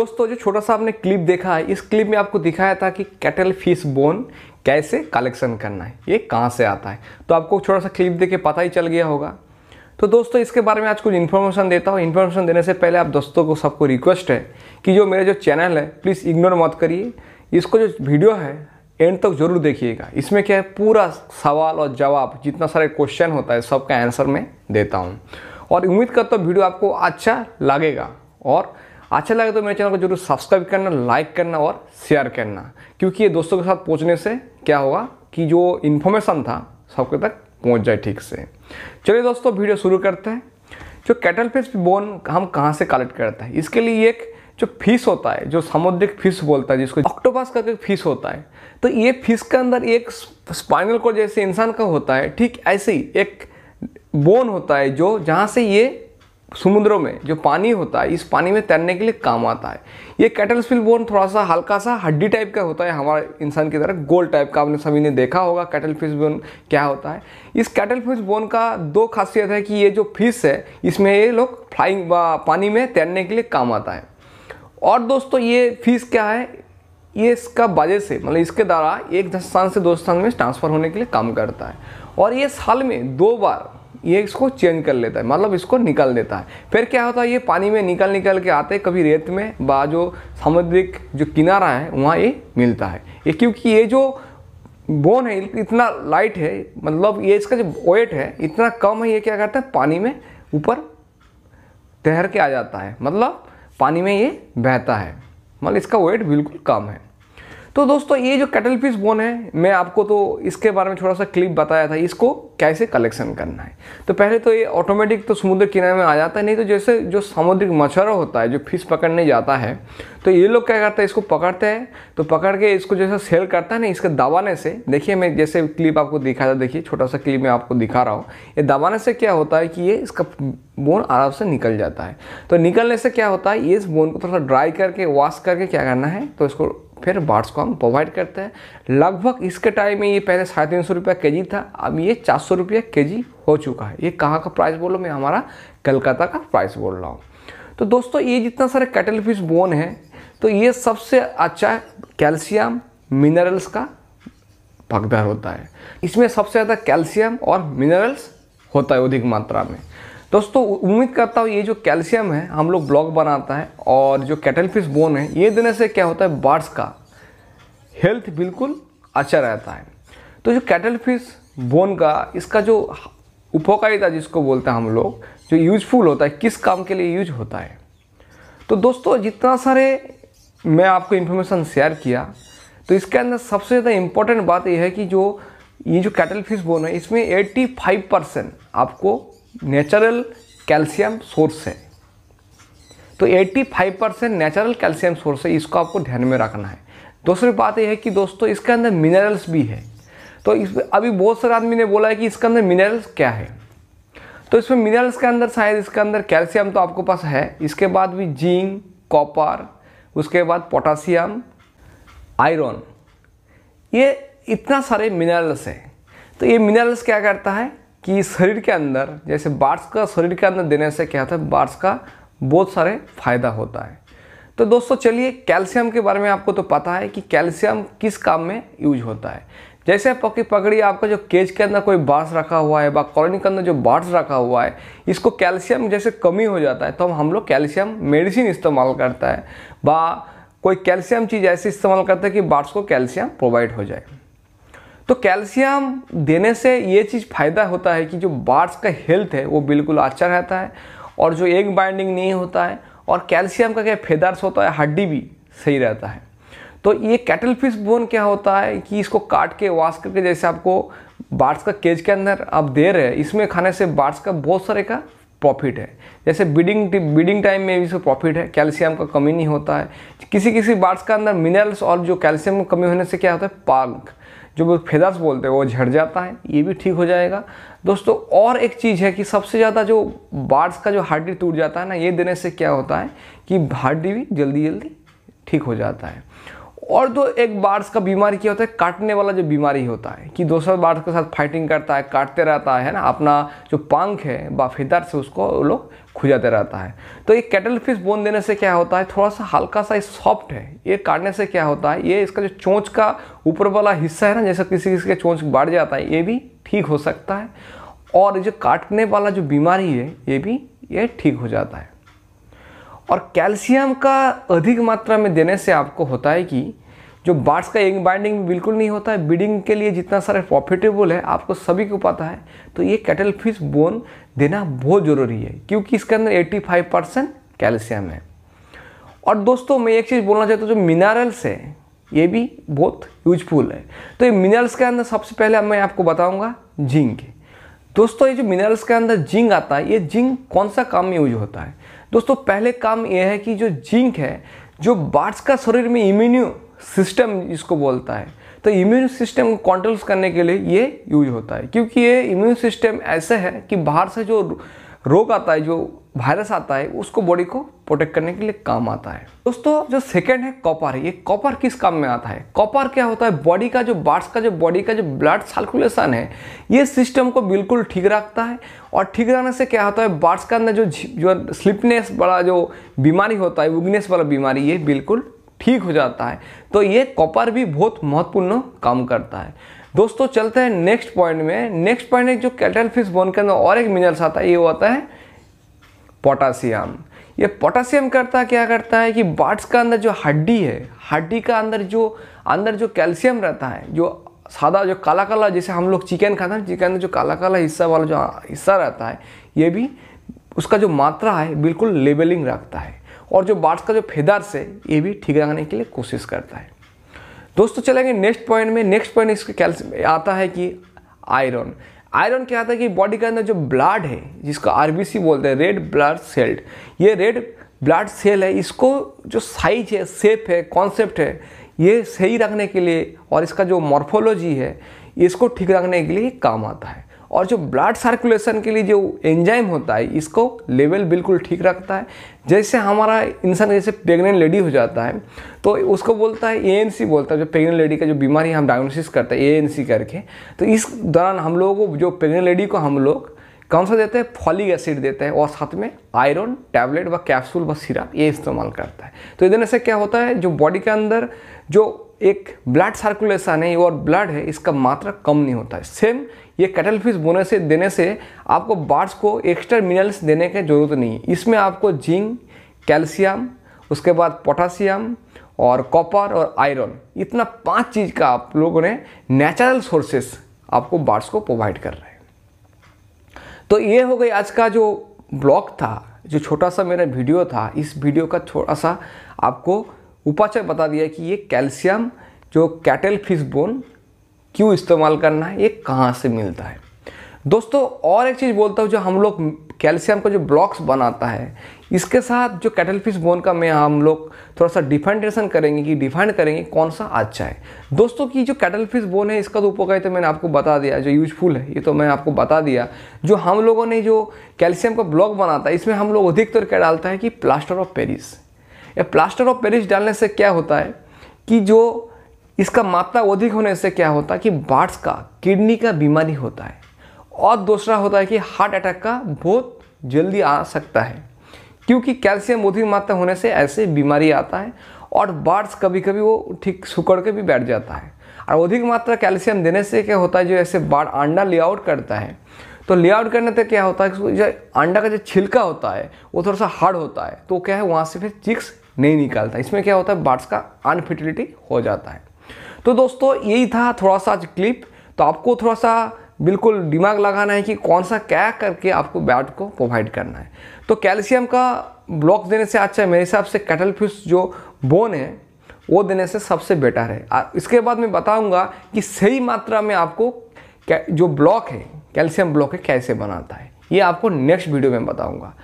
दोस्तों जो छोटा सा आपने क्लिप देखा है इस क्लिप में आपको दिखाया था कि कैटल फिश बोन कैसे कलेक्शन करना है ये कहाँ से आता है तो आपको छोटा सा क्लिप देख के पता ही चल गया होगा तो दोस्तों इसके बारे में आज कुछ इन्फॉर्मेशन देता हूँ इन्फॉर्मेशन देने से पहले आप दोस्तों को सबको रिक्वेस्ट है कि जो मेरा जो चैनल है प्लीज़ इग्नोर मत करिए इसको जो वीडियो है एंड तक तो जरूर देखिएगा इसमें क्या है पूरा सवाल और जवाब जितना सारे क्वेश्चन होता है सबका आंसर मैं देता हूँ और उम्मीद करता हूँ वीडियो आपको अच्छा लगेगा और अच्छा लगे तो मेरे चैनल को जरूर सब्सक्राइब करना लाइक करना और शेयर करना क्योंकि ये दोस्तों के साथ पहुँचने से क्या होगा कि जो इन्फॉर्मेशन था सबके तक पहुँच जाए ठीक से चलिए दोस्तों वीडियो शुरू करते हैं जो कैटल फिश बोन हम कहाँ से कलेक्ट करते हैं इसके लिए एक जो फिश होता है जो सामुद्रिक फिश बोलता है जिसको ऑक्टोपस करके फिश होता है तो ये फिश के अंदर एक स्पाइनल को जैसे इंसान का होता है ठीक ऐसे ही एक बोन होता है जो जहाँ से ये समुद्रों में जो पानी होता है इस पानी में तैरने के लिए काम आता है ये कैटल स्पिल बोन थोड़ा सा हल्का सा हड्डी टाइप का होता है हमारे इंसान की तरह गोल टाइप का आपने सभी ने देखा होगा कैटल फिश बोन क्या होता है इस कैटल फिश बोन का दो खासियत है कि ये जो फिश है इसमें ये लोग फ्लाइंग पानी में तैरने के लिए काम आता है और दोस्तों ये फिश क्या है ये इसका वजह से मतलब इसके द्वारा एक स्थान से दो स्थान में ट्रांसफ़र होने के लिए काम करता है और ये साल में दो बार ये इसको चेंज कर लेता है मतलब इसको निकाल देता है फिर क्या होता है ये पानी में निकल निकल के आते कभी रेत में बा जो सामुद्रिक जो किनारा है वहाँ ये मिलता है ये क्योंकि ये जो बोन है इतना लाइट है मतलब ये इसका जो वेट है इतना कम है ये क्या करता है पानी में ऊपर तैर के आ जाता है मतलब पानी में ये बहता है मतलब इसका वेट बिल्कुल कम है तो दोस्तों ये जो कैटल फिश बोन है मैं आपको तो इसके बारे में थोड़ा सा क्लिप बताया था इसको कैसे कलेक्शन करना है तो पहले तो ये ऑटोमेटिक तो समुद्र किनारे में आ जाता है नहीं तो जैसे जो सामुद्रिक मच्छर होता है जो फिश पकड़ने जाता है तो ये लोग क्या करते हैं इसको पकड़ते हैं तो पकड़ के इसको जैसे सेल करता है ना इसके दबाने से देखिए मैं जैसे क्लिप आपको दिखा था देखिए छोटा सा क्लिप मैं आपको दिखा रहा हूँ ये दबाने से क्या होता है कि ये इसका बोन आराम से निकल जाता है तो निकलने से क्या होता है ये इस बोन को थोड़ा सा ड्राई करके वॉश करके क्या करना है तो इसको फिर बार्ड्स को हम प्रोवाइड करते हैं लगभग इसके टाइम में ये पहले साढ़े तीन सौ रुपया के जी था अब ये चार सौ रुपया के जी हो चुका है ये कहाँ का प्राइस बोलो मैं हमारा कलकत्ता का प्राइस बोल रहा हूँ तो दोस्तों ये जितना सारे कैटल फिश बोन है तो ये सबसे अच्छा कैल्शियम मिनरल्स का भगदार होता है इसमें सबसे ज़्यादा कैल्शियम और मिनरल्स होता है अधिक मात्रा में दोस्तों उम्मीद करता हूँ ये जो कैल्शियम है हम लोग ब्लॉक बनाता है और जो कैटलफिश बोन है ये देने से क्या होता है बर्ड्स का हेल्थ बिल्कुल अच्छा रहता है तो जो कैटलफिश बोन का इसका जो उपकारिता जिसको बोलते हैं हम लोग जो यूजफुल होता है किस काम के लिए यूज होता है तो दोस्तों जितना सारे मैं आपको इन्फॉर्मेशन शेयर किया तो इसके अंदर सबसे ज़्यादा इम्पोर्टेंट बात यह है कि जो ये जो कैटल फिश बोन है इसमें 85 परसेंट आपको नेचुरल कैल्शियम सोर्स है तो 85 परसेंट नेचुरल कैल्शियम सोर्स है इसको आपको ध्यान में रखना है दूसरी बात यह है कि दोस्तों इसके अंदर मिनरल्स भी है तो इस अभी बहुत सारे आदमी ने बोला है कि इसके अंदर मिनरल्स क्या है तो इसमें मिनरल्स के अंदर शायद इसके अंदर कैल्शियम तो आपको पास है इसके बाद भी जिंक कॉपर उसके बाद पोटासियम आयरन ये इतना सारे मिनरल्स हैं तो ये मिनरल्स क्या करता है कि शरीर के अंदर जैसे बाट्स का शरीर के अंदर देने से क्या होता है बाट्स का बहुत सारे फायदा होता है तो दोस्तों चलिए कैल्शियम के बारे में आपको तो पता है कि कैल्शियम किस काम में यूज होता है जैसे पकड़ी पकड़ी आपका जो केज के अंदर कोई बार्स रखा हुआ है व कॉलोनी के अंदर जो बार्स रखा हुआ है इसको कैल्शियम जैसे कमी हो जाता है तो हम लोग कैल्शियम मेडिसिन इस्तेमाल करता है बा कोई कैल्शियम चीज़ ऐसे इस्तेमाल करता है कि बार्स को कैल्शियम प्रोवाइड हो जाए तो कैल्शियम देने से ये चीज़ फ़ायदा होता है कि जो बार्स का हेल्थ है वो बिल्कुल अच्छा रहता है और जो एग बाइंडिंग नहीं होता है और कैल्शियम का क्या फेदार्स होता है हड्डी भी सही रहता है तो ये कैटल फिश बोन क्या होता है कि इसको काट के वॉश करके जैसे आपको बार्स का केज के अंदर आप दे रहे हैं इसमें खाने से बार्स का बहुत सारे का प्रॉफिट है जैसे बीडिंग बीडिंग टाइम में भी इसको प्रॉफिट है कैल्शियम का कमी नहीं होता है किसी किसी बार्ड्स का अंदर मिनरल्स और जो कैल्शियम कमी होने से क्या होता है पाग जो वो बोलते हैं वो झड़ जाता है ये भी ठीक हो जाएगा दोस्तों और एक चीज़ है कि सबसे ज़्यादा जो बार्स का जो हड्डी टूट जाता है ना ये देने से क्या होता है कि हड्डी भी जल्दी जल्दी ठीक हो जाता है और तो एक बार्स का बीमारी क्या होता है काटने वाला जो बीमारी होता है कि दूसरा बार्स के साथ फाइटिंग करता है काटते रहता है ना अपना जो पंख है बाफेदार से उसको लोग खुजाते रहता है तो ये कैटल फिश बोन देने से क्या होता है थोड़ा सा हल्का सा सॉफ्ट है ये काटने से क्या होता है ये इसका जो चोंच का ऊपर वाला हिस्सा है ना जैसे किसी किसी का चोंच बढ़ जाता है ये भी ठीक हो सकता है और जो काटने वाला जो बीमारी है ये भी ये ठीक हो जाता है और कैल्शियम का अधिक मात्रा में देने से आपको होता है कि जो बार्ड्स का यंग बाइंडिंग बिल्कुल नहीं होता है ब्रीडिंग के लिए जितना सारा प्रॉफिटेबल है आपको सभी को पता है तो ये कैटल फिश बोन देना बहुत ज़रूरी है क्योंकि इसके अंदर 85 परसेंट कैल्शियम है और दोस्तों मैं एक चीज़ बोलना चाहता हूँ जो मिनरल्स है ये भी बहुत यूजफुल है तो ये मिनरल्स के अंदर सबसे पहले मैं आपको बताऊँगा जिंक दोस्तों ये जो मिनरल्स के अंदर जिंक आता है ये जिंक कौन सा काम में यूज होता है दोस्तों पहले काम यह है कि जो जिंक है जो बार्ड्स का शरीर में इम्यून्यू सिस्टम इसको बोलता है तो इम्यून सिस्टम को कंट्रोल करने के लिए ये यूज होता है क्योंकि ये इम्यून सिस्टम ऐसे है कि बाहर से जो रोग आता है जो वायरस आता है उसको बॉडी को प्रोटेक्ट करने के लिए काम आता है दोस्तों जो सेकेंड है कॉपर ये कॉपर किस काम में आता है कॉपर क्या होता है बॉडी का जो बार्स का जो बॉडी का जो ब्लड सर्कुलेशन है ये सिस्टम को बिल्कुल ठीक रखता है और ठीक रहने से क्या होता है बार्स के अंदर जो जो स्लिपनेस वाला जो बीमारी होता है वीकनेस वाला बीमारी ये बिल्कुल ठीक हो जाता है तो ये कॉपर भी बहुत महत्वपूर्ण काम करता है दोस्तों चलते हैं नेक्स्ट पॉइंट में नेक्स्ट पॉइंट जो कैटल फिश बोन के अंदर और एक मिनरल्स आता है ये होता है पोटासियम ये पोटासियम करता क्या करता है कि बाट्स का अंदर जो हड्डी है हड्डी का अंदर जो अंदर जो कैल्शियम रहता है जो सादा जो काला काला जैसे हम लोग चिकन खाते हैं चिकन जो काला काला हिस्सा वाला जो हिस्सा रहता है ये भी उसका जो मात्रा है बिल्कुल लेबलिंग रखता है और जो बार्ड्स का जो फेदर्स है ये भी ठीक लगाने के लिए कोशिश करता है दोस्तों चलेंगे नेक्स्ट पॉइंट में नेक्स्ट पॉइंट इसके कैल्शियम आता है कि आयरन आयरन क्या आता है कि बॉडी के अंदर जो ब्लड है जिसको आर बोलते हैं रेड ब्लड सेल्ड ये रेड ब्लड सेल है इसको जो साइज है शेप है कॉन्सेप्ट है ये सही रखने के लिए और इसका जो मॉर्फोलॉजी है इसको ठीक रखने के लिए काम आता है और जो ब्लड सर्कुलेशन के लिए जो एंजाइम होता है इसको लेवल बिल्कुल ठीक रखता है जैसे हमारा इंसान जैसे प्रेग्नेंट लेडी हो जाता है तो उसको बोलता है ए बोलता है जो प्रेग्नेंट लेडी का जो बीमारी हम डायग्नोसिस करते हैं ए करके तो इस दौरान हम लोगों को जो प्रेग्नेंट लेडी को हम लोग कौन सा देते हैं फॉलिक एसिड देते हैं और साथ में आयरन टैबलेट व कैप्सूल व सिरप ये इस्तेमाल करता है तो इधर से क्या होता है जो बॉडी के अंदर जो एक ब्लड सर्कुलेशन है और ब्लड है इसका मात्रा कम नहीं होता है सेम ये कैटल फिश बोने से देने से आपको बार्ड्स को एक्स्ट्रा मिनरल्स देने की ज़रूरत नहीं है इसमें आपको जिंक कैल्शियम उसके बाद पोटासियम और कॉपर और आयरन इतना पांच चीज़ का आप लोगों ने नेचुरल सोर्सेस आपको बार्ड्स को प्रोवाइड कर रहे हैं तो ये हो गई आज का जो ब्लॉग था जो छोटा सा मेरा वीडियो था इस वीडियो का थोड़ा सा आपको उपाचार बता दिया कि ये कैल्शियम जो कैटल फिश बोन क्यों इस्तेमाल करना है ये कहाँ से मिलता है दोस्तों और एक चीज़ बोलता हूँ जो हम लोग कैल्शियम का जो ब्लॉक्स बनाता है इसके साथ जो कैटल फिश बोन का मैं हम लोग थोड़ा सा डिफाइंडेशन करेंगे कि डिफाइंड करेंगे कौन सा अच्छा है दोस्तों की जो कैटल फिश बोन है इसका तो उपयोग तो मैंने आपको बता दिया जो यूजफुल है ये तो मैं आपको बता दिया जो हम लोगों ने जो कैल्शियम का ब्लॉक बनाता है इसमें हम लोग अधिकतर क्या डालता है कि प्लास्टर ऑफ पेरिस या प्लास्टर ऑफ पेरिस डालने से क्या होता है कि जो इसका मात्रा अधिक होने से क्या होता है कि बार्ड्स का किडनी का बीमारी होता है और दूसरा होता है कि हार्ट अटैक का बहुत जल्दी आ सकता है क्योंकि कैल्शियम अधिक मात्रा होने से ऐसे बीमारी आता है और बार्ड्स कभी कभी वो ठीक सुकड़ के भी बैठ जाता है और अधिक मात्रा कैल्शियम देने से क्या होता है जो ऐसे बाढ़ अंडा लेआउट करता है तो लेआउट करने से क्या होता है जो अंडा का जो छिलका होता है वो थोड़ा सा हार्ड होता है तो क्या है वहाँ से फिर चिक्स नहीं निकालता इसमें क्या होता है बार्ड्स का अनफिटिलिटी हो जाता है तो दोस्तों यही था थोड़ा सा आज क्लिप तो आपको थोड़ा सा बिल्कुल दिमाग लगाना है कि कौन सा क्या करके आपको बैट को प्रोवाइड करना है तो कैल्शियम का ब्लॉक देने से अच्छा है मेरे हिसाब से कैटल फिश जो बोन है वो देने से सबसे बेटर है इसके बाद मैं बताऊंगा कि सही मात्रा में आपको जो ब्लॉक है कैल्शियम ब्लॉक है कैसे बनाता है ये आपको नेक्स्ट वीडियो में बताऊंगा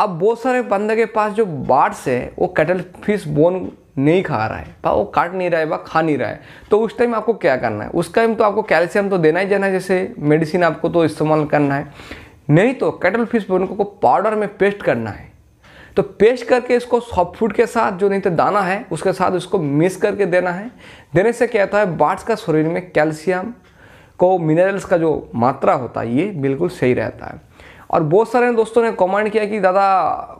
अब बहुत सारे बंदे के पास जो बाट्स है वो कैटल फिश बोन नहीं खा रहा है वो काट नहीं रहा है वह खा नहीं रहा है तो उस टाइम आपको क्या करना है उस टाइम तो आपको कैल्शियम तो देना ही जाना है जैसे मेडिसिन आपको तो इस्तेमाल करना है नहीं तो कैटल फिश बोन को पाउडर में पेस्ट करना है तो पेस्ट करके इसको सॉफ्ट फूड के साथ जो नहीं तो दाना है उसके साथ उसको मिक्स करके देना है देने से क्या होता है बाट्स का शरीर में कैल्शियम को मिनरल्स का जो मात्रा होता है ये बिल्कुल सही रहता है और बहुत सारे दोस्तों ने कमेंट किया कि दादा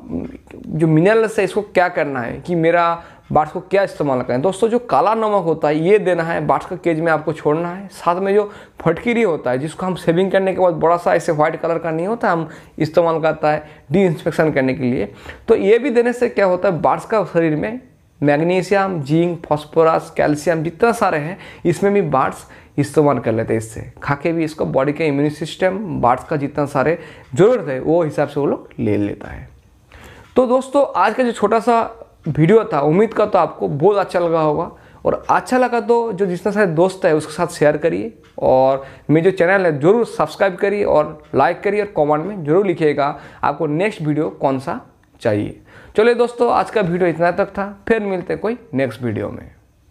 जो मिनरल्स है इसको क्या करना है कि मेरा बाट्स को क्या इस्तेमाल करें दोस्तों जो काला नमक होता है ये देना है बाट्स का केज में आपको छोड़ना है साथ में जो फटकीरी होता है जिसको हम सेविंग करने के बाद बड़ा सा ऐसे व्हाइट कलर का नहीं होता हम इस्तेमाल करता है डी इंस्पेक्शन करने के लिए तो ये भी देने से क्या होता है बाट्स का शरीर में मैग्नीशियम जिंक फॉस्फोरस कैल्शियम जितना सारे हैं इसमें भी बाट्स इस्तेमाल कर लेते हैं इससे खा के भी इसको बॉडी के इम्यून सिस्टम बार्ड्स का जितना सारे ज़रूरत है वो हिसाब से वो लोग ले लेता है तो दोस्तों आज का जो छोटा सा वीडियो था उम्मीद का तो आपको बहुत अच्छा लगा होगा और अच्छा लगा तो जो जितना सारे दोस्त है उसके साथ शेयर करिए और मेरे जो चैनल है ज़रूर सब्सक्राइब करिए और लाइक करिए और कमेंट में ज़रूर लिखिएगा आपको नेक्स्ट वीडियो कौन सा चाहिए चलिए दोस्तों आज का वीडियो इतना तक था फिर मिलते कोई नेक्स्ट वीडियो में